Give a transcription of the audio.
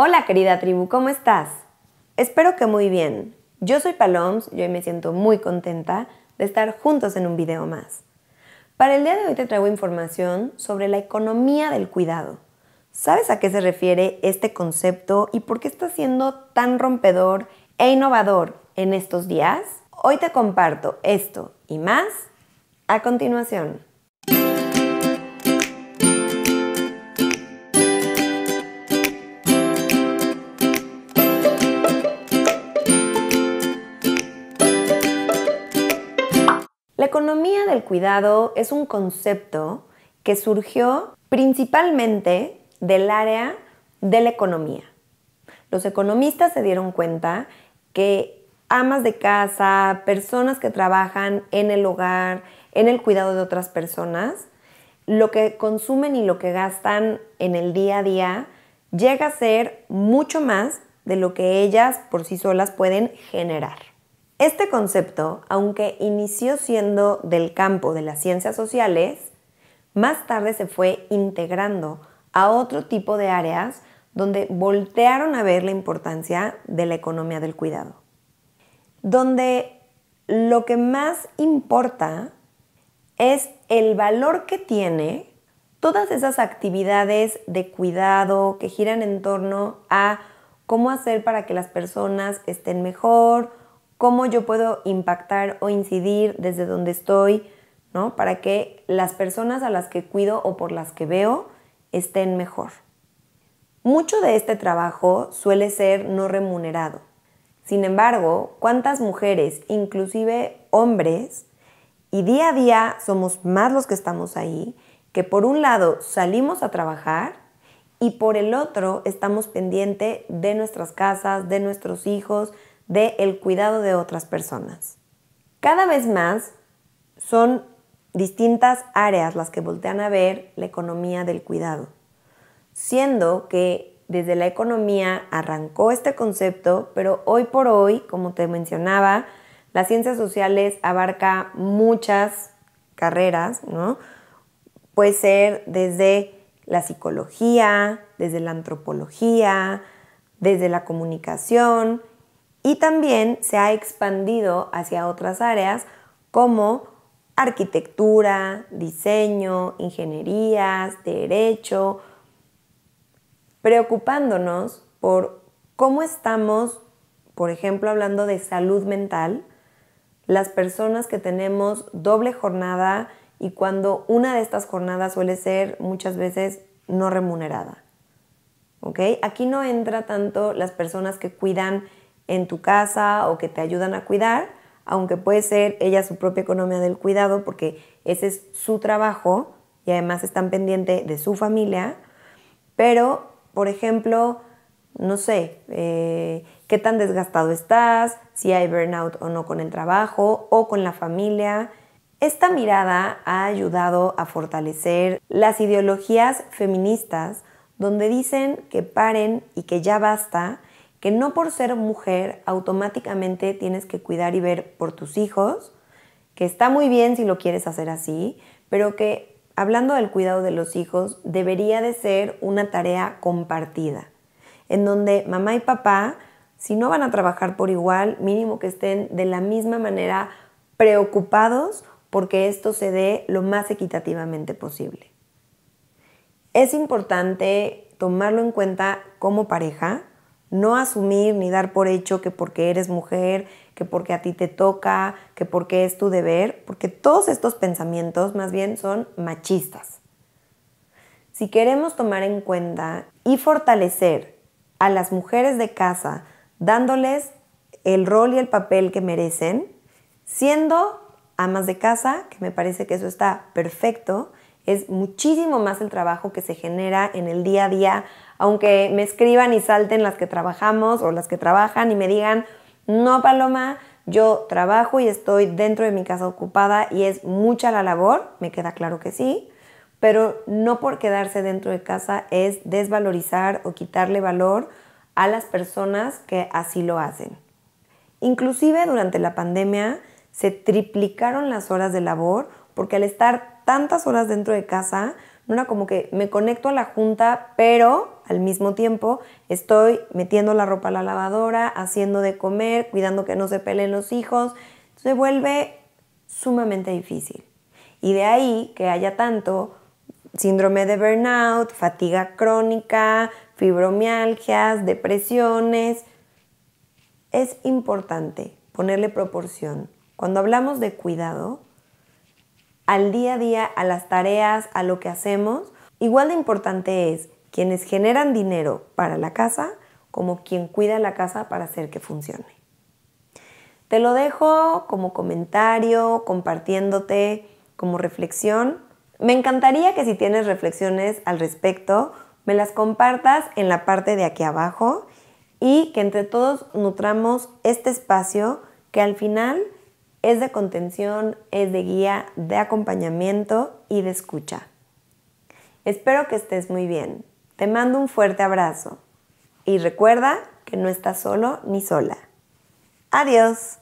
Hola querida tribu, ¿cómo estás? Espero que muy bien. Yo soy Paloms y hoy me siento muy contenta de estar juntos en un video más. Para el día de hoy te traigo información sobre la economía del cuidado. ¿Sabes a qué se refiere este concepto y por qué está siendo tan rompedor e innovador en estos días? Hoy te comparto esto y más a continuación. La economía del cuidado es un concepto que surgió principalmente del área de la economía. Los economistas se dieron cuenta que amas de casa, personas que trabajan en el hogar, en el cuidado de otras personas, lo que consumen y lo que gastan en el día a día llega a ser mucho más de lo que ellas por sí solas pueden generar. Este concepto, aunque inició siendo del campo de las ciencias sociales, más tarde se fue integrando a otro tipo de áreas donde voltearon a ver la importancia de la economía del cuidado. Donde lo que más importa es el valor que tiene todas esas actividades de cuidado que giran en torno a cómo hacer para que las personas estén mejor, cómo yo puedo impactar o incidir desde donde estoy, ¿no? Para que las personas a las que cuido o por las que veo estén mejor. Mucho de este trabajo suele ser no remunerado. Sin embargo, ¿cuántas mujeres, inclusive hombres, y día a día somos más los que estamos ahí, que por un lado salimos a trabajar y por el otro estamos pendientes de nuestras casas, de nuestros hijos, del el cuidado de otras personas. Cada vez más son distintas áreas las que voltean a ver la economía del cuidado, siendo que desde la economía arrancó este concepto, pero hoy por hoy, como te mencionaba, las ciencias sociales abarca muchas carreras, ¿no? Puede ser desde la psicología, desde la antropología, desde la comunicación, y también se ha expandido hacia otras áreas como arquitectura, diseño, ingenierías, derecho, preocupándonos por cómo estamos, por ejemplo, hablando de salud mental, las personas que tenemos doble jornada y cuando una de estas jornadas suele ser muchas veces no remunerada. Aquí no entra tanto las personas que cuidan en tu casa o que te ayudan a cuidar, aunque puede ser ella su propia economía del cuidado porque ese es su trabajo y además están pendientes de su familia, pero, por ejemplo, no sé, eh, qué tan desgastado estás, si hay burnout o no con el trabajo o con la familia. Esta mirada ha ayudado a fortalecer las ideologías feministas donde dicen que paren y que ya basta que no por ser mujer automáticamente tienes que cuidar y ver por tus hijos, que está muy bien si lo quieres hacer así, pero que hablando del cuidado de los hijos debería de ser una tarea compartida, en donde mamá y papá, si no van a trabajar por igual, mínimo que estén de la misma manera preocupados porque esto se dé lo más equitativamente posible. Es importante tomarlo en cuenta como pareja, no asumir ni dar por hecho que porque eres mujer, que porque a ti te toca, que porque es tu deber, porque todos estos pensamientos más bien son machistas. Si queremos tomar en cuenta y fortalecer a las mujeres de casa, dándoles el rol y el papel que merecen, siendo amas de casa, que me parece que eso está perfecto, es muchísimo más el trabajo que se genera en el día a día aunque me escriban y salten las que trabajamos o las que trabajan y me digan, no, Paloma, yo trabajo y estoy dentro de mi casa ocupada y es mucha la labor, me queda claro que sí, pero no por quedarse dentro de casa es desvalorizar o quitarle valor a las personas que así lo hacen. Inclusive durante la pandemia se triplicaron las horas de labor porque al estar tantas horas dentro de casa, no era como que me conecto a la junta, pero al mismo tiempo estoy metiendo la ropa a la lavadora, haciendo de comer, cuidando que no se peleen los hijos. Se vuelve sumamente difícil. Y de ahí que haya tanto síndrome de burnout, fatiga crónica, fibromialgias, depresiones. Es importante ponerle proporción. Cuando hablamos de cuidado, al día a día, a las tareas, a lo que hacemos, igual de importante es quienes generan dinero para la casa como quien cuida la casa para hacer que funcione. Te lo dejo como comentario, compartiéndote como reflexión. Me encantaría que si tienes reflexiones al respecto, me las compartas en la parte de aquí abajo y que entre todos nutramos este espacio que al final es de contención, es de guía, de acompañamiento y de escucha. Espero que estés muy bien. Te mando un fuerte abrazo y recuerda que no estás solo ni sola. Adiós.